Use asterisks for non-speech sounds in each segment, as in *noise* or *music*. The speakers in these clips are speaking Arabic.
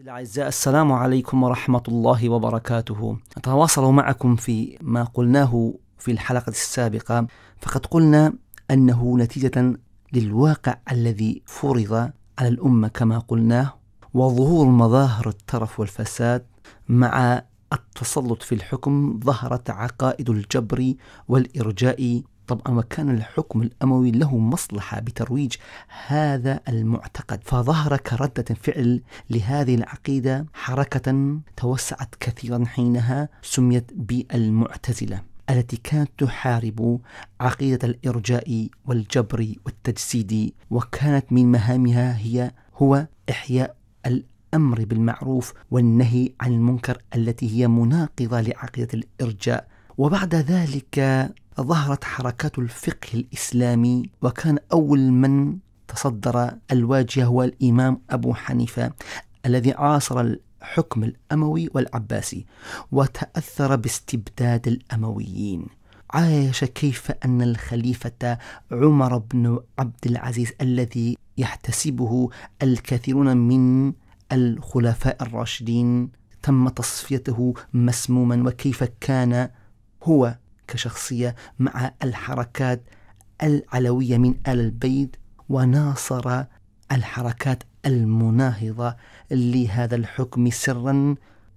مشاهدي الأعزاء السلام عليكم ورحمة الله وبركاته نتواصل معكم في ما قلناه في الحلقة السابقة فقد قلنا أنه نتيجة للواقع الذي فرض على الأمة كما قلناه وظهور مظاهر الترف والفساد مع التسلط في الحكم ظهرت عقائد الجبر والإرجاء طبعا وكان الحكم الأموي له مصلحة بترويج هذا المعتقد فظهر كردة فعل لهذه العقيدة حركة توسعت كثيرا حينها سميت بالمعتزلة التي كانت تحارب عقيدة الإرجاء والجبر والتجسيد وكانت من مهامها هي هو إحياء الأمر بالمعروف والنهي عن المنكر التي هي مناقضة لعقيدة الإرجاء وبعد ذلك ظهرت حركات الفقه الإسلامي وكان أول من تصدر الواجهة هو الإمام أبو حنيفة الذي عاصر الحكم الأموي والعباسي وتأثر باستبداد الأمويين عايش كيف أن الخليفة عمر بن عبد العزيز الذي يحتسبه الكثيرون من الخلفاء الراشدين تم تصفيته مسموما وكيف كان هو كشخصية مع الحركات العلوية من آل البيت وناصر الحركات المناهضة لهذا الحكم سرا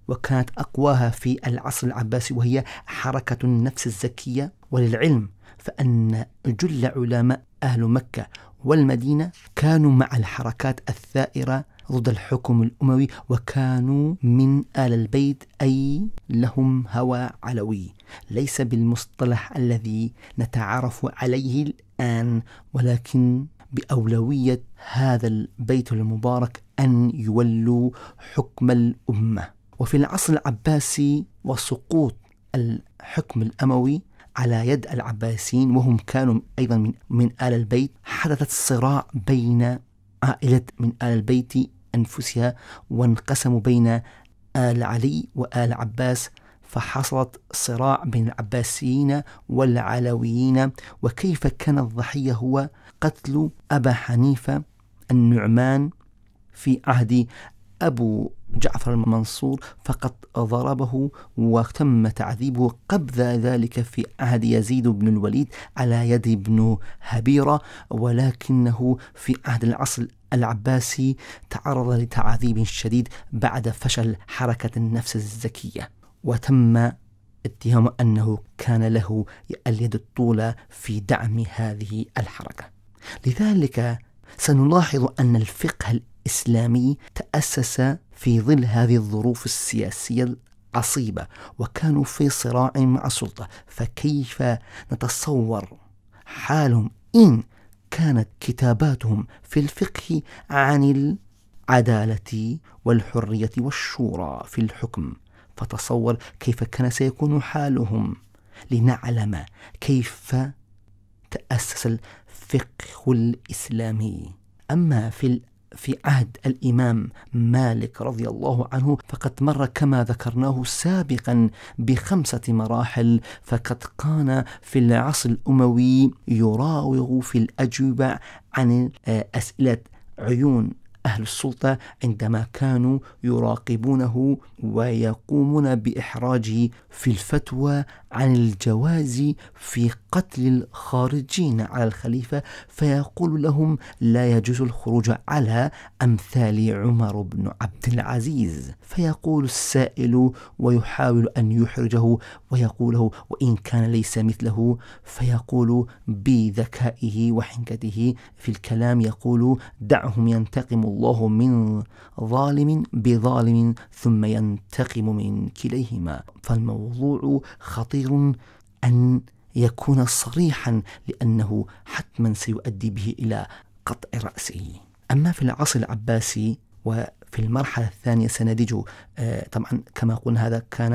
وكانت أقواها في العصر العباسي وهي حركة النفس الزكية وللعلم فأن جل علماء أهل مكة والمدينة كانوا مع الحركات الثائرة ضد الحكم الأموي وكانوا من آل البيت أي لهم هوى علوي ليس بالمصطلح الذي نتعرف عليه الان ولكن باولويه هذا البيت المبارك ان يولوا حكم الامه وفي العصر العباسي وسقوط الحكم الاموي على يد العباسيين وهم كانوا ايضا من من ال البيت حدثت صراع بين عائله من ال البيت انفسها وانقسموا بين ال علي وال عباس فحصلت صراع بين العباسيين والعلويين وكيف كان الضحية هو قتل أبا حنيفة النعمان في عهد أبو جعفر المنصور فقد ضربه وتم تعذيبه قبل ذلك في عهد يزيد بن الوليد على يد ابن هبيرة ولكنه في عهد العصر العباسي تعرض لتعذيب شديد بعد فشل حركة النفس الزكية وتم اتهام أنه كان له اليد الطولة في دعم هذه الحركة لذلك سنلاحظ أن الفقه الإسلامي تأسس في ظل هذه الظروف السياسية العصيبه وكانوا في صراع مع السلطة فكيف نتصور حالهم إن كانت كتاباتهم في الفقه عن العدالة والحرية والشورى في الحكم فتصور كيف كان سيكون حالهم لنعلم كيف تأسس الفقه الإسلامي أما في في عهد الإمام مالك رضي الله عنه فقد مر كما ذكرناه سابقا بخمسة مراحل فقد كان في العصر الأموي يراوغ في الأجوبة عن آه، أسئلة عيون أهل السلطة عندما كانوا يراقبونه ويقومون بإحراجه في الفتوى عن الجواز في قتل الخارجين على الخليفة فيقول لهم لا يجوز الخروج على أمثال عمر بن عبد العزيز فيقول السائل ويحاول أن يحرجه ويقوله وإن كان ليس مثله فيقول بذكائه وحنكته في الكلام يقول دعهم ينتقم الله من ظالم بظالم ثم ينتقم من كليهما فالموضوع خطير خير أن يكون صريحا لأنه حتما سيؤدي به إلى قطع رأسه أما في العصر العباسي وفي المرحلة الثانية سنجد آه، طبعا كما قلنا هذا كان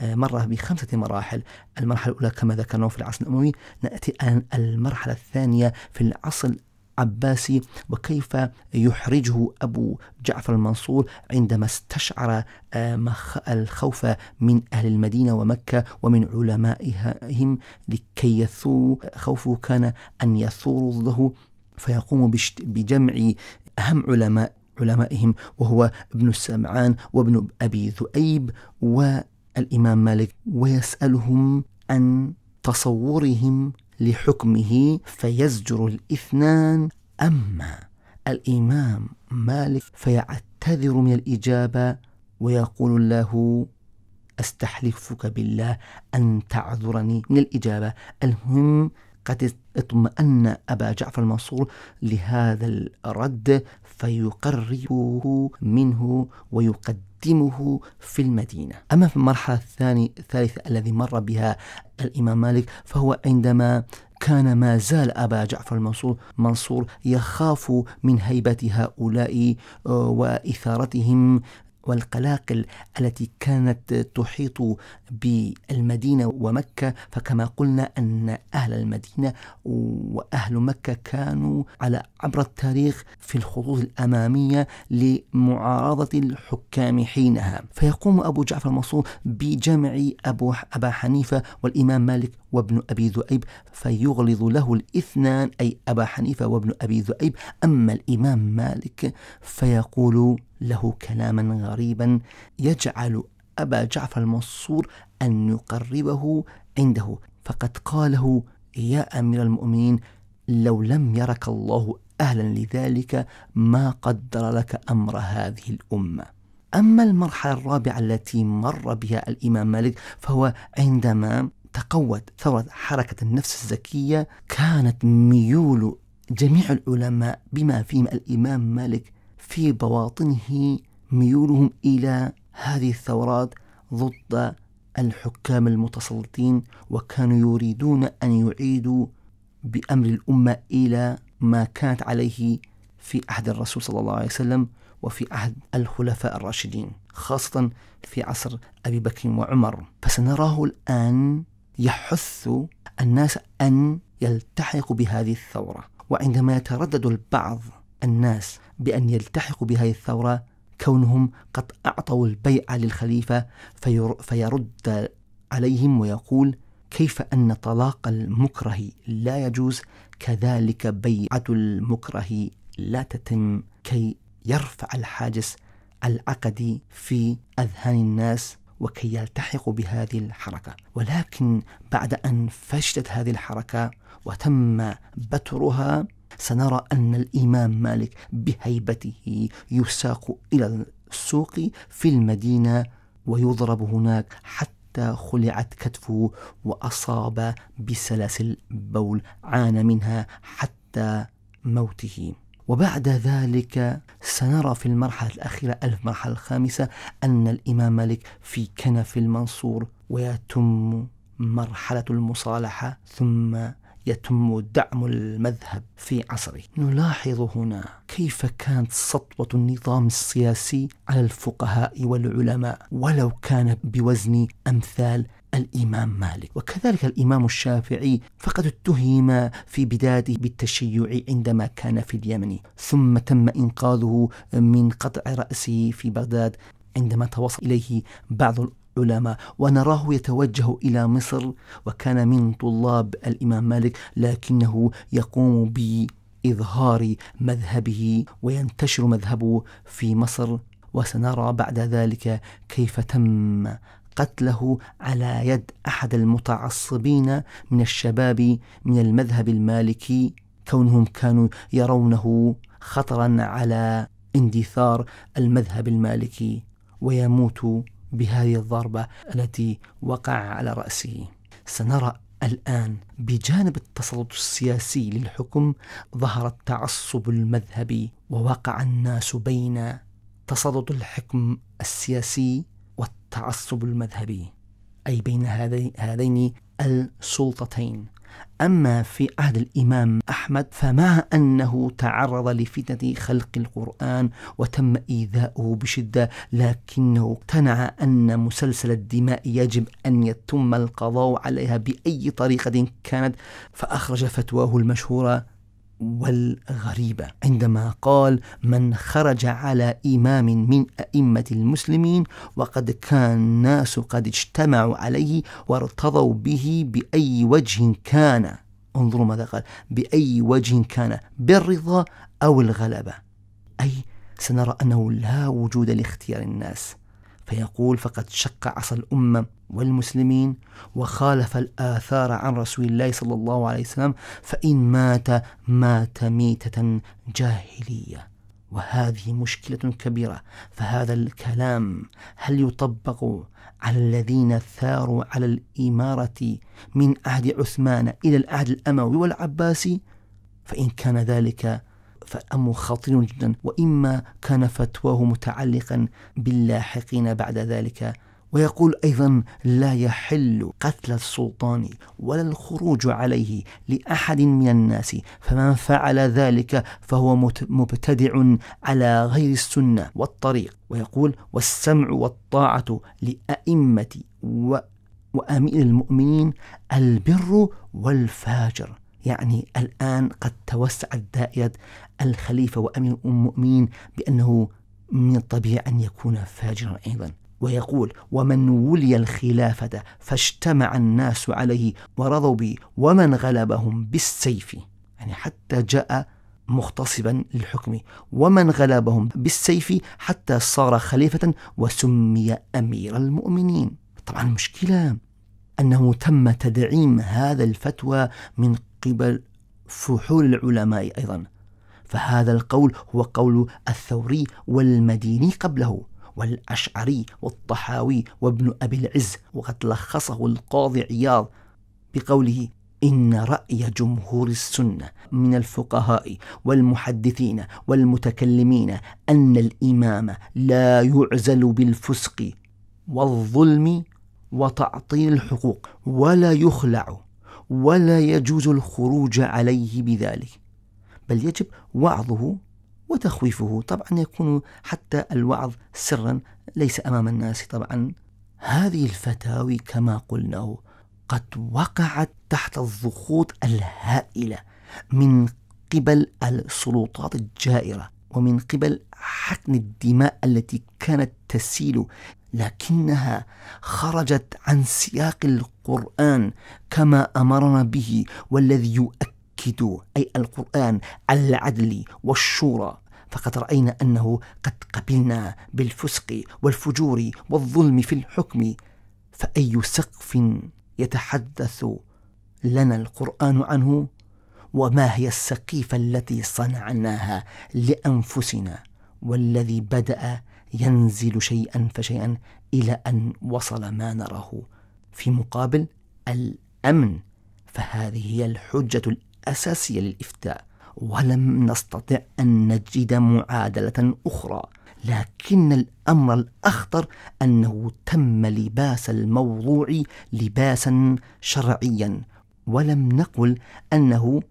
آه، مرة بخمسة مراحل المرحلة الأولى كما ذكرنا في العصر الأموي نأتي الآن المرحلة الثانية في العصر العباسي وكيف يحرجه أبو جعفر المنصور عندما استشعر آه، الخوف من أهل المدينة ومكة ومن علمائهم لكي يثوروا خوفه كان أن يثوروا ضده فيقوم بجمع أهم علماء علمائهم وهو ابن السمعان وابن أبي ذؤيب والإمام مالك ويسألهم عن تصورهم لحكمه فيزجر الاثنان اما الامام مالك فيعتذر من الاجابه ويقول له استحلفك بالله ان تعذرني من الاجابه المهم قد اطمأن أبا جعفر المنصور لهذا الرد فيقرره منه ويقدمه يختمه في المدينة أما في المرحلة الثانية الثالثة الذي مر بها الإمام مالك فهو عندما كان ما زال أبا جعفر المنصور منصور يخاف من هيبة هؤلاء آه، وإثارتهم والقلاقل التي كانت تحيط بالمدينه ومكه فكما قلنا ان اهل المدينه واهل مكه كانوا على عبر التاريخ في الخطوط الاماميه لمعارضه الحكام حينها فيقوم ابو جعفر المنصور بجمع ابو ابا حنيفه والامام مالك وابن ابي ذؤيب فيغلظ له الاثنان اي ابا حنيفه وابن ابي ذؤيب اما الامام مالك فيقول له كلاما غريبا يجعل أبا جعفر المنصور أن يقربه عنده فقد قاله يا أمير المؤمنين لو لم يرك الله أهلا لذلك ما قدر لك أمر هذه الأمة أما المرحلة الرابعة التي مر بها الإمام مالك فهو عندما تقوت ثورة حركة النفس الزكية كانت ميول جميع العلماء بما فيهم الإمام مالك في بواطنه ميولهم إلى هذه الثورات ضد الحكام المتسلطين وكانوا يريدون أن يعيدوا بأمر الأمة إلى ما كانت عليه في عهد الرسول صلى الله عليه وسلم وفي عهد الخلفاء الراشدين خاصة في عصر أبي بكر وعمر فسنراه الآن يحث الناس أن يلتحقوا بهذه الثورة وعندما يتردد البعض الناس بأن يلتحقوا بهذه الثورة كونهم قد أعطوا البيعة للخليفة فيرد عليهم ويقول كيف أن طلاق المكره لا يجوز كذلك بيعة المكره لا تتم كي يرفع الحاجز العقدي في أذهان الناس وكي يلتحقوا بهذه الحركة ولكن بعد أن فشلت هذه الحركة وتم بترها سنرى أن الإمام مالك بهيبته يساق إلى السوق في المدينة ويضرب هناك حتى خلعت كتفه وأصاب بسلاسل بول عانى منها حتى موته وبعد ذلك سنرى في المرحلة الأخيرة المرحلة الخامسة أن الإمام مالك في كنف المنصور ويتم مرحلة المصالحة ثم يتم دعم المذهب في عصره نلاحظ هنا كيف كانت سطوة النظام السياسي على الفقهاء والعلماء ولو كان بوزن أمثال الإمام مالك وكذلك الإمام الشافعي فقد اتهم في بدايته بالتشيع عندما كان في اليمن ثم تم إنقاذه من قطع رأسه في بغداد عندما توصل إليه بعض علماء ونراه يتوجه إلى مصر وكان من طلاب الإمام مالك لكنه يقوم بإظهار مذهبه وينتشر مذهبه في مصر وسنرى بعد ذلك كيف تم قتله على يد أحد المتعصبين من الشباب من المذهب المالكي كونهم كانوا يرونه خطرا على اندثار المذهب المالكي ويموت بهذه الضربة التي وقع على رأسه سنرى الآن بجانب التسلط السياسي للحكم ظهر التعصب المذهبي ووقع الناس بين تسلط الحكم السياسي والتعصب المذهبي أي بين هذين السلطتين أما في عهد الإمام أحمد فما أنه تعرض لفتنة خلق القرآن وتم إيذاؤه بشدة لكنه اقتنع أن مسلسل الدماء يجب أن يتم القضاء عليها بأي طريقة كانت فأخرج فتواه المشهورة والغريبة عندما قال من خرج على إمام من أئمة المسلمين وقد كان الناس قد اجتمعوا عليه وارتضوا به بأي وجه كان انظروا ماذا قال بأي وجه كان بالرضا أو الغلبة أي سنرى أنه لا وجود لاختيار الناس فيقول فقد شق عصا الأمة والمسلمين وخالف الآثار عن رسول الله صلى الله عليه وسلم فإن مات مات ميتة جاهلية وهذه مشكلة كبيرة فهذا الكلام هل يطبق على الذين ثاروا على الإمارة من عهد عثمان إلى العهد الأموي والعباسي فإن كان ذلك فأمر خطير جدا وإما كان فتواه متعلقا باللاحقين بعد ذلك ويقول ايضا لا يحل قتل السلطان ولا الخروج عليه لاحد من الناس فمن فعل ذلك فهو مبتدع على غير السنه والطريق ويقول والسمع والطاعه لائمه و وامير المؤمنين البر والفاجر يعني الان قد توسعت دائره الخليفه وامير المؤمنين بانه من الطبيعي ان يكون فاجرا ايضا ويقول ومن ولي الخلافة فاجتمع الناس عليه ورضوا به ومن غلبهم بالسيف يعني حتى جاء مغتصبا للحكم ومن غلبهم بالسيف حتى صار خليفة وسمي أمير المؤمنين طبعا المشكلة أنه تم تدعيم هذا الفتوى من قبل فحول العلماء أيضا فهذا القول هو قول الثوري والمديني قبله والأشعري والطحاوي وابن أبي العز وقد لخصه القاضي عياض بقوله إن رأي جمهور السنة من الفقهاء والمحدثين والمتكلمين أن الإمام لا يعزل بالفسق والظلم وتعطيل الحقوق ولا يخلع ولا يجوز الخروج عليه بذلك بل يجب وعظه وتخويفه طبعا يكون حتى الوعظ سرا ليس امام الناس طبعا هذه الفتاوي كما قلنا قد وقعت تحت الضغوط الهائله من قبل السلطات الجائره ومن قبل حقن الدماء التي كانت تسيل لكنها خرجت عن سياق القران كما امرنا به والذي يؤكد اي القران العدل والشورى فقد راينا انه قد قبلنا بالفسق والفجور والظلم في الحكم فاي سقف يتحدث لنا القران عنه وما هي السقيفه التي صنعناها لانفسنا والذي بدا ينزل شيئا فشيئا الى ان وصل ما نراه في مقابل الامن فهذه هي الحجه الاساسيه للافتاء ولم نستطع أن نجد معادلة أخرى لكن الأمر الأخطر أنه تم لباس الموضوع لباسا شرعيا ولم نقل أنه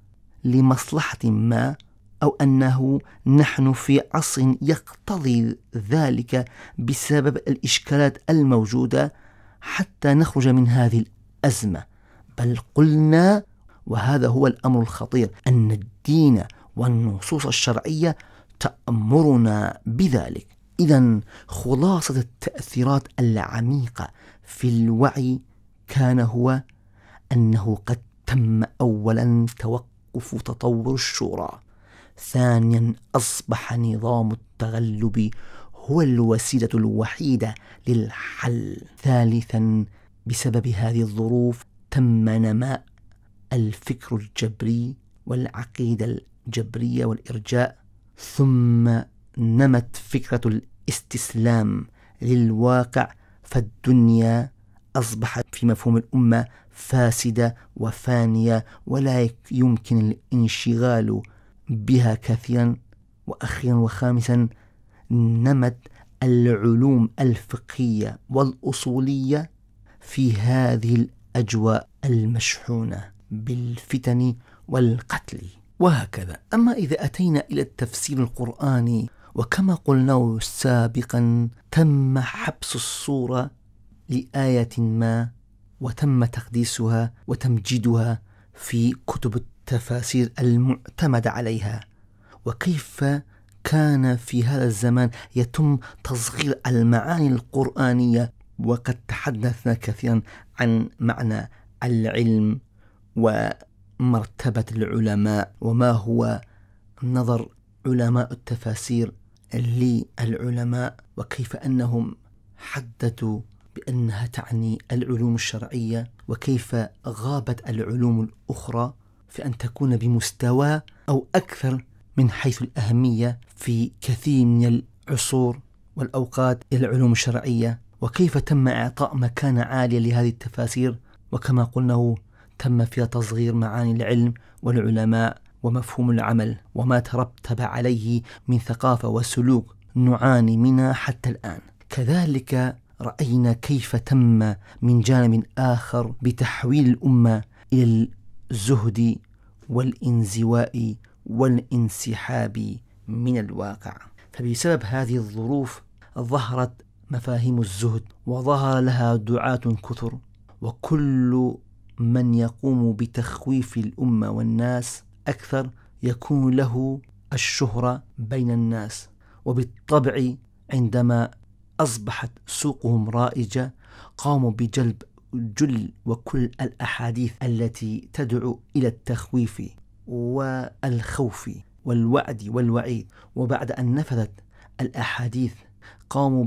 لمصلحة ما أو أنه نحن في عصر يقتضي ذلك بسبب الإشكالات الموجودة حتى نخرج من هذه الأزمة بل قلنا وهذا هو الأمر الخطير أن الدين والنصوص الشرعية تأمرنا بذلك. إذا خلاصة التأثيرات العميقة في الوعي كان هو أنه قد تم أولا توقف تطور الشورى. ثانيا أصبح نظام التغلب هو الوسيلة الوحيدة للحل. ثالثا بسبب هذه الظروف تم نماء الفكر الجبري والعقيدة الجبرية والإرجاء ثم نمت فكرة الاستسلام للواقع فالدنيا أصبحت في مفهوم الأمة فاسدة وفانية ولا يمكن الانشغال بها كثيرا وأخيرا وخامسا نمت العلوم الفقهية والأصولية في هذه الأجواء المشحونة بالفتن والقتل وهكذا أما إذا أتينا إلى التفسير القرآني وكما قلنا سابقا تم حبس الصورة لآية ما وتم تقديسها وتمجيدها في كتب التفاسير المعتمدة عليها وكيف كان في هذا الزمان يتم تصغير المعاني القرآنية وقد تحدثنا كثيرا عن معنى العلم و مرتبة العلماء وما هو نظر علماء التفاسير للعلماء وكيف أنهم حددوا بأنها تعني العلوم الشرعية وكيف غابت العلوم الأخرى في أن تكون بمستوى أو أكثر من حيث الأهمية في كثير من العصور والأوقات إلى العلوم الشرعية وكيف تم إعطاء مكانة عالية لهذه التفاسير وكما قلنا تم فيها تصغير معاني العلم والعلماء ومفهوم العمل وما ترتب عليه من ثقافة وسلوك نعاني منها حتى الآن كذلك رأينا كيف تم من جانب آخر بتحويل الأمة إلى الزهد والانزواء والانسحاب من الواقع فبسبب هذه الظروف ظهرت مفاهيم الزهد وظهر لها دعاة كثر وكل من يقوم بتخويف الامه والناس اكثر يكون له الشهره بين الناس وبالطبع عندما اصبحت سوقهم رائجه قاموا بجلب جل وكل الاحاديث التي تدعو الى التخويف والخوف والوعد والوعيد وبعد ان نفذت الاحاديث قاموا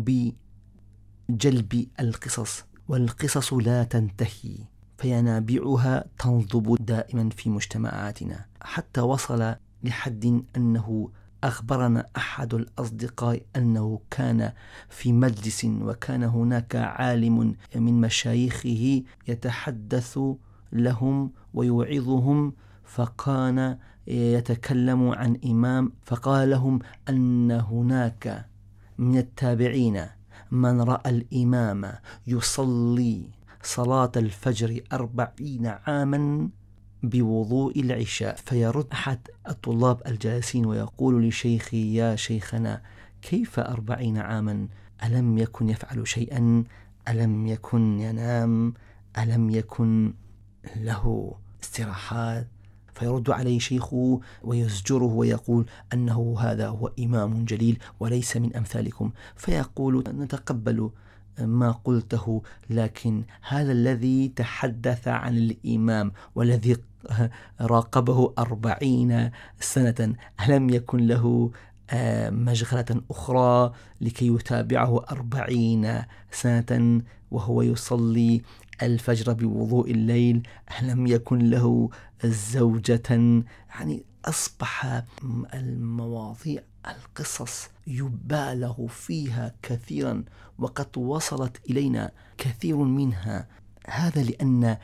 بجلب القصص والقصص لا تنتهي فينابيعها تنضب دائما في مجتمعاتنا حتى وصل لحد انه اخبرنا احد الاصدقاء انه كان في مجلس وكان هناك عالم من مشايخه يتحدث لهم ويوعظهم فكان يتكلم عن امام فقال لهم ان هناك من التابعين من راى الامام يصلي صلاة الفجر أربعين عاما بوضوء العشاء فيرد أحد الطلاب الجالسين ويقول لشيخي يا شيخنا كيف أربعين عاما ألم يكن يفعل شيئا ألم يكن ينام ألم يكن له استراحات فيرد عليه شيخه ويزجره ويقول أنه هذا هو إمام جليل وليس من أمثالكم فيقول نتقبل ما قلته لكن هذا الذي تحدث عن الإمام والذي *laughs* راقبه أربعين سنة ألم يكن له آه، مشغلة أخرى لكي يتابعه أربعين سنة وهو يصلي الفجر بوضوء الليل ألم يكن له زوجة يعني أصبح المواضيع القصص يبالغ فيها كثيرا وقد وصلت الينا كثير منها هذا لان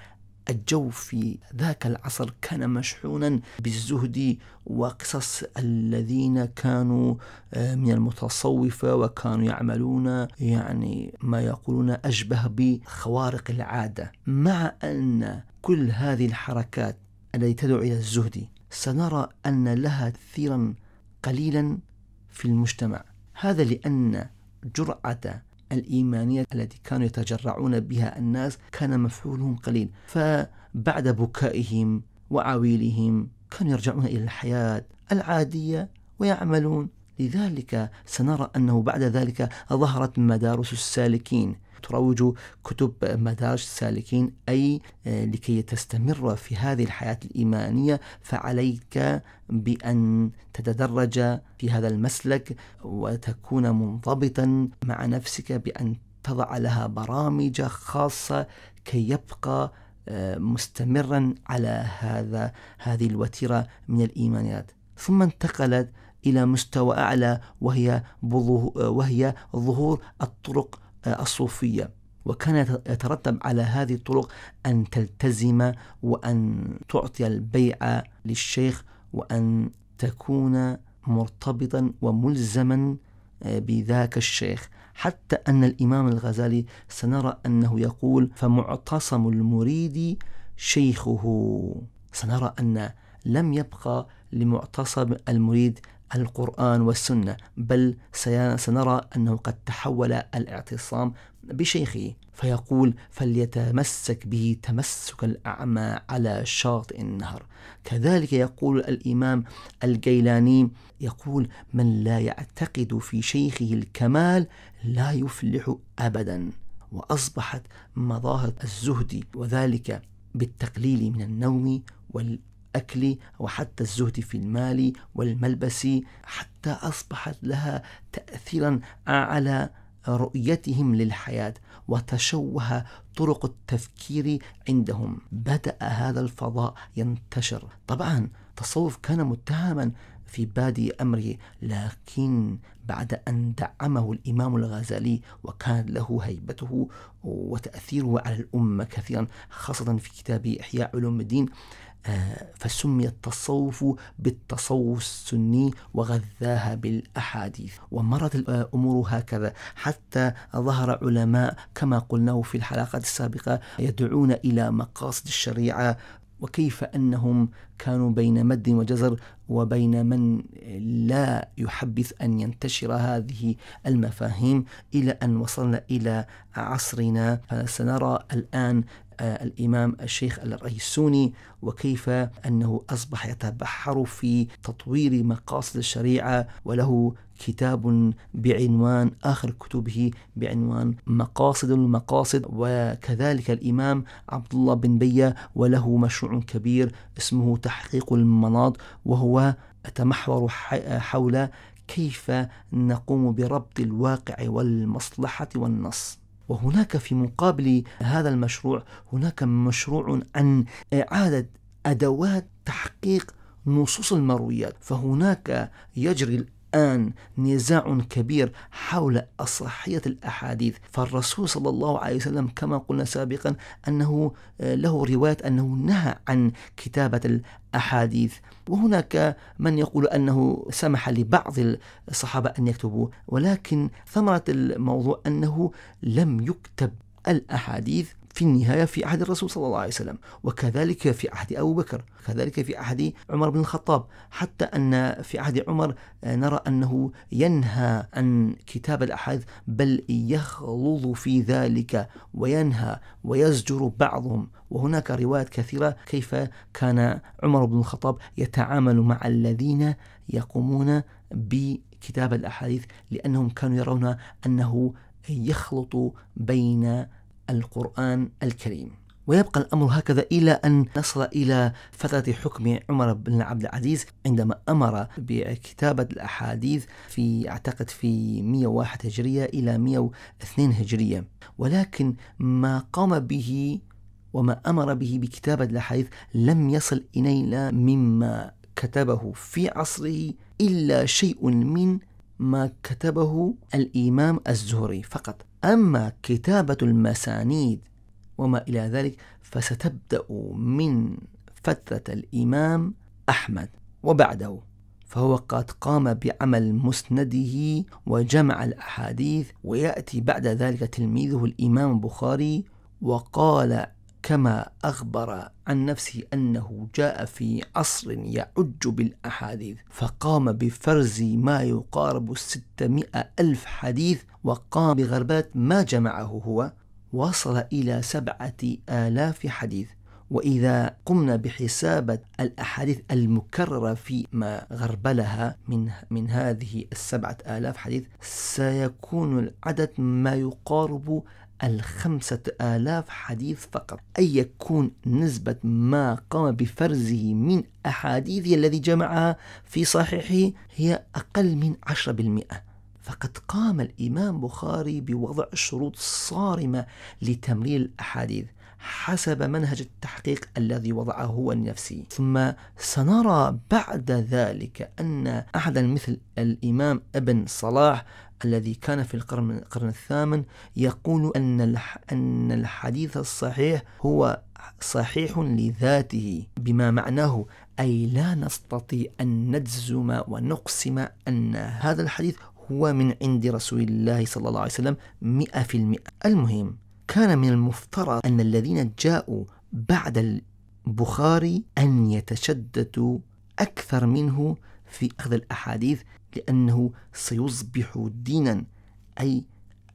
الجو في ذاك العصر كان مشحونا بالزهد وقصص الذين كانوا آه، من المتصوفة وكانوا يعملون يعني ما يقولون أشبه بخوارق العادة مع أن كل هذه الحركات التي تدعو إلى الزهد سنرى أن لها كثيرا قليلا في المجتمع هذا لأن جرعة الإيمانية التي كانوا يتجرعون بها الناس كان مفعولهم قليل فبعد بكائهم وعويلهم كانوا يرجعون إلى الحياة العادية ويعملون لذلك سنرى أنه بعد ذلك ظهرت مدارس السالكين تروج كتب مدارج السالكين أي آه، لكي تستمر في هذه الحياة الإيمانية فعليك بأن تتدرج في هذا المسلك وتكون منضبطا مع نفسك بأن تضع لها برامج خاصة كي يبقى آه، مستمرا على هذا هذه الوتيرة من الإيمانيات ثم انتقلت إلى مستوى أعلى وهي آه، وهي ظهور الطرق الصوفيه وكان يترتب على هذه الطرق ان تلتزم وان تعطي البيعه للشيخ وان تكون مرتبطا وملزما آه، بذاك الشيخ حتى ان الامام الغزالي سنرى انه يقول فمعتصم المريد شيخه سنرى ان لم يبقى لمعتصم المريد القرآن والسنة بل سنرى أنه قد تحول الاعتصام بشيخه فيقول فليتمسك به تمسك الأعمى على شاطئ النهر كذلك يقول الإمام الجيلاني يقول من لا يعتقد في شيخه الكمال لا يفلح أبدا وأصبحت مظاهر الزهد وذلك بالتقليل من النوم الأكل وحتى الزهد في المال والملبس حتى أصبحت لها تأثيرا على رؤيتهم للحياة وتشوه طرق التفكير عندهم بدأ هذا الفضاء ينتشر طبعا تصوف كان متهما في بادي أمره لكن بعد أن دعمه الإمام الغزالي وكان له هيبته وتأثيره على الأمة كثيرا خاصة في كتاب إحياء علوم الدين آه، فسمي التصوف بالتصوف السني وغذاها بالأحاديث ومرت الأمور هكذا حتى ظهر علماء كما قلناه في الحلقات السابقة يدعون إلى مقاصد الشريعة وكيف أنهم كانوا بين مد وجزر وبين من لا يحبث ان ينتشر هذه المفاهيم الى ان وصلنا الى عصرنا فسنرى الان آه، الإمام الشيخ الريسوني وكيف أنه أصبح يتبحر في تطوير مقاصد الشريعة وله كتاب بعنوان آخر كتبه بعنوان مقاصد المقاصد وكذلك الإمام عبد الله بن بية وله مشروع كبير اسمه تحقيق المناط وهو وأتمحور حول كيف نقوم بربط الواقع والمصلحة والنص وهناك في مقابل هذا المشروع هناك مشروع عن إعادة أدوات تحقيق نصوص المرويات فهناك يجري الآن نزاع كبير حول أصحية الأحاديث فالرسول صلى الله عليه وسلم كما قلنا سابقا أنه آه، له رواية أنه نهى عن كتابة الأحاديث وهناك من يقول أنه سمح لبعض الصحابة أن يكتبوا ولكن ثمرة الموضوع أنه لم يكتب الأحاديث في النهاية في عهد الرسول صلى الله عليه وسلم وكذلك في عهد أبو بكر كذلك في عهد عمر بن الخطاب حتى أن في عهد عمر آه، نرى أنه ينهى عن كتاب الأحاديث بل يخلض في ذلك وينهى ويزجر بعضهم وهناك روايات كثيرة كيف كان عمر بن الخطاب يتعامل مع الذين يقومون بكتاب الأحاديث لأنهم كانوا يرون أنه يخلط بين القرآن الكريم ويبقى الأمر هكذا إلى أن نصل إلى فترة حكم عمر بن عبد العزيز عندما أمر بكتابة الأحاديث في أعتقد في 101 هجرية إلى 102 هجرية ولكن ما قام به وما أمر به بكتابة الأحاديث لم يصل إلينا مما كتبه في عصره إلا شيء من ما كتبه الإمام الزهري فقط أما كتابة المسانيد وما إلى ذلك فستبدأ من فترة الإمام أحمد وبعده فهو قد قام بعمل مسنده وجمع الأحاديث ويأتي بعد ذلك تلميذه الإمام البخاري وقال كما أخبر عن نفسه أنه جاء في عصر يعج بالأحاديث فقام بفرز ما يقارب الستمائة ألف حديث وقام بغربات ما جمعه هو وصل إلى سبعة آلاف حديث وإذا قمنا بحسابة الأحاديث المكررة في ما غربلها من من هذه السبعة آلاف حديث سيكون العدد ما يقارب الخمسة آلاف حديث فقط أي يكون نسبة ما قام بفرزه من أحاديثه الذي جمعها في صحيحه هي أقل من عشرة بالمئة فقد قام الإمام بخاري بوضع شروط صارمة لتمرير الأحاديث حسب منهج التحقيق الذي وضعه هو النفسي ثم سنرى بعد ذلك أن أحدا مثل الإمام ابن صلاح الذي كان في القرن, القرن الثامن يقول أن أن الحديث الصحيح هو صحيح لذاته بما معناه أي لا نستطيع أن نجزم ونقسم أن هذا الحديث هو من عند رسول الله صلى الله عليه وسلم مئة في المئة المهم كان من المفترض أن الذين جاءوا بعد البخاري أن يتشددوا أكثر منه في أخذ الأحاديث لأنه سيصبح دينا أي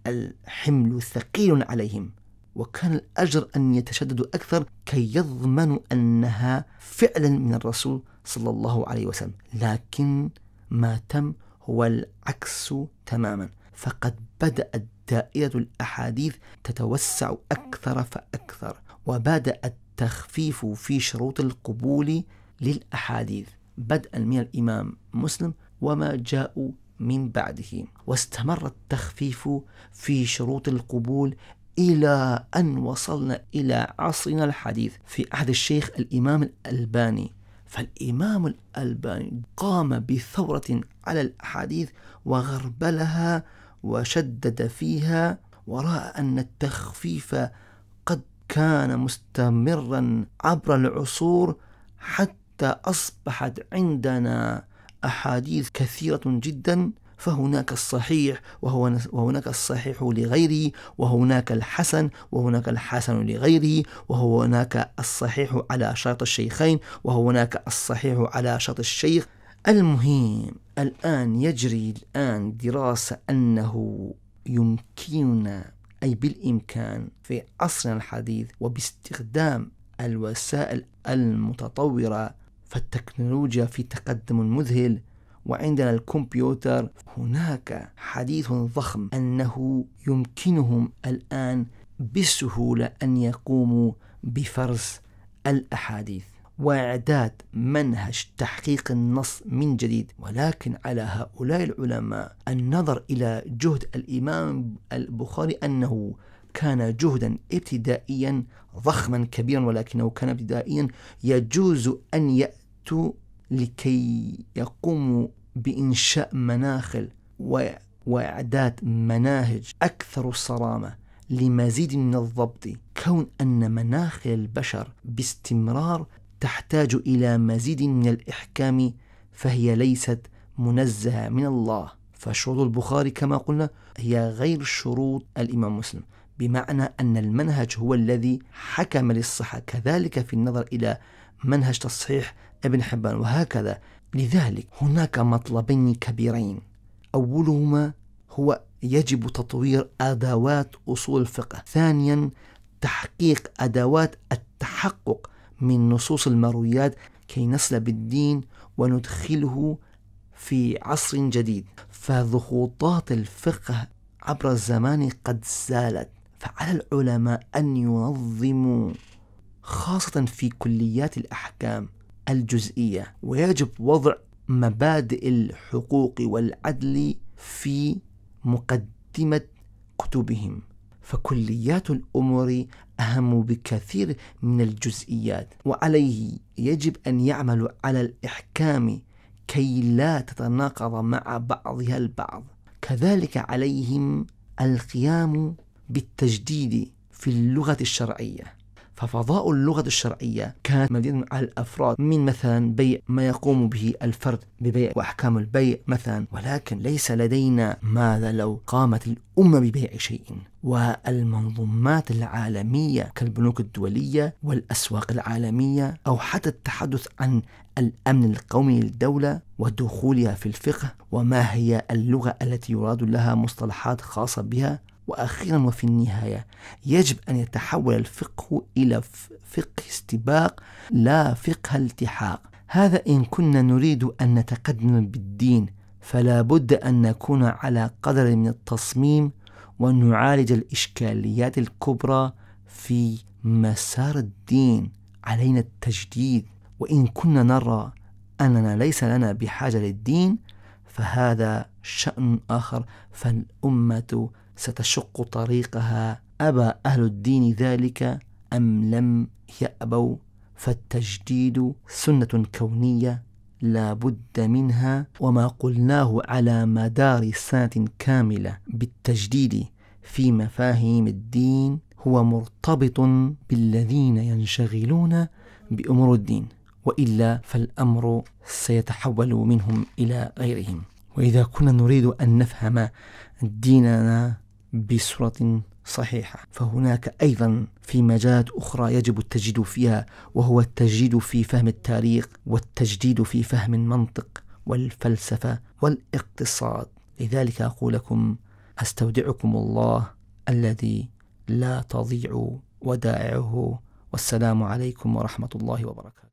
الحمل ثقيل عليهم وكان الأجر أن يتشددوا أكثر كي يضمنوا أنها فعلا من الرسول صلى الله عليه وسلم لكن ما تم هو العكس تماما فقد بدأت دائرة الأحاديث تتوسع أكثر فأكثر وبدأ التخفيف في شروط القبول للأحاديث بدءا من الإمام مسلم وما جاءوا من بعده واستمر التخفيف في شروط القبول إلى أن وصلنا إلى عصرنا الحديث في عهد الشيخ الإمام الألباني فالإمام الألباني قام بثورة على الأحاديث وغربلها وشدد فيها ورأى أن التخفيف قد كان مستمرا عبر العصور حتى أصبحت عندنا أحاديث كثيرة جدا فهناك الصحيح وهو وهناك الصحيح لغيره وهناك الحسن وهناك الحسن لغيره وهناك الصحيح على شرط الشيخين وهناك الصحيح على شرط الشيخ المهم الآن يجري الآن دراسة أنه يمكننا أي بالإمكان في عصرنا الحديث وباستخدام الوسائل المتطورة فالتكنولوجيا في تقدم مذهل وعندنا الكمبيوتر هناك حديث ضخم انه يمكنهم الان بسهوله ان يقوموا بفرز الاحاديث واعداد منهج تحقيق النص من جديد ولكن على هؤلاء العلماء النظر الى جهد الامام البخاري انه كان جهدا ابتدائيا ضخما كبيرا ولكنه كان ابتدائيا يجوز أن يأتوا لكي يقوموا بإنشاء مناخل وإعداد مناهج أكثر صرامة لمزيد من الضبط كون أن مناخل البشر باستمرار تحتاج إلى مزيد من الإحكام فهي ليست منزهة من الله فشروط البخاري كما قلنا هي غير شروط الإمام مسلم بمعنى أن المنهج هو الذي حكم للصحة كذلك في النظر إلى منهج تصحيح ابن حبان وهكذا لذلك هناك مطلبين كبيرين أولهما هو يجب تطوير أدوات أصول الفقه ثانيا تحقيق أدوات التحقق من نصوص المرويات كي نصل بالدين وندخله في عصر جديد فضغوطات الفقه عبر الزمان قد زالت فعلى العلماء أن ينظموا خاصة في كليات الأحكام الجزئية ويجب وضع مبادئ الحقوق والعدل في مقدمة كتبهم فكليات الأمور أهم بكثير من الجزئيات وعليه يجب أن يعمل على الإحكام كي لا تتناقض مع بعضها البعض كذلك عليهم القيام بالتجديد في اللغة الشرعية ففضاء اللغة الشرعية كانت مدينة على الأفراد من مثلا بيع ما يقوم به الفرد ببيع وأحكام البيع مثلا ولكن ليس لدينا ماذا لو قامت الأمة ببيع شيء والمنظومات العالمية كالبنوك الدولية والأسواق العالمية أو حتى التحدث عن الأمن القومي للدولة ودخولها في الفقه وما هي اللغة التي يراد لها مصطلحات خاصة بها واخيرا وفي النهايه يجب ان يتحول الفقه الى فقه استباق لا فقه التحاق هذا ان كنا نريد ان نتقدم بالدين فلا بد ان نكون على قدر من التصميم ونعالج الاشكاليات الكبرى في مسار الدين علينا التجديد وان كنا نرى اننا ليس لنا بحاجه للدين فهذا شان اخر فالامه ستشق طريقها أبى أهل الدين ذلك أم لم يأبوا فالتجديد سنة كونية لا بد منها وما قلناه على مدار سنة كاملة بالتجديد في مفاهيم الدين هو مرتبط بالذين ينشغلون بأمور الدين وإلا فالأمر سيتحول منهم إلى غيرهم وإذا كنا نريد أن نفهم ديننا بصورة صحيحة فهناك أيضا في مجالات أخرى يجب التجديد فيها وهو التجديد في فهم التاريخ والتجديد في فهم المنطق والفلسفة والاقتصاد لذلك أقول لكم أستودعكم الله الذي لا تضيع ودائعه والسلام عليكم ورحمة الله وبركاته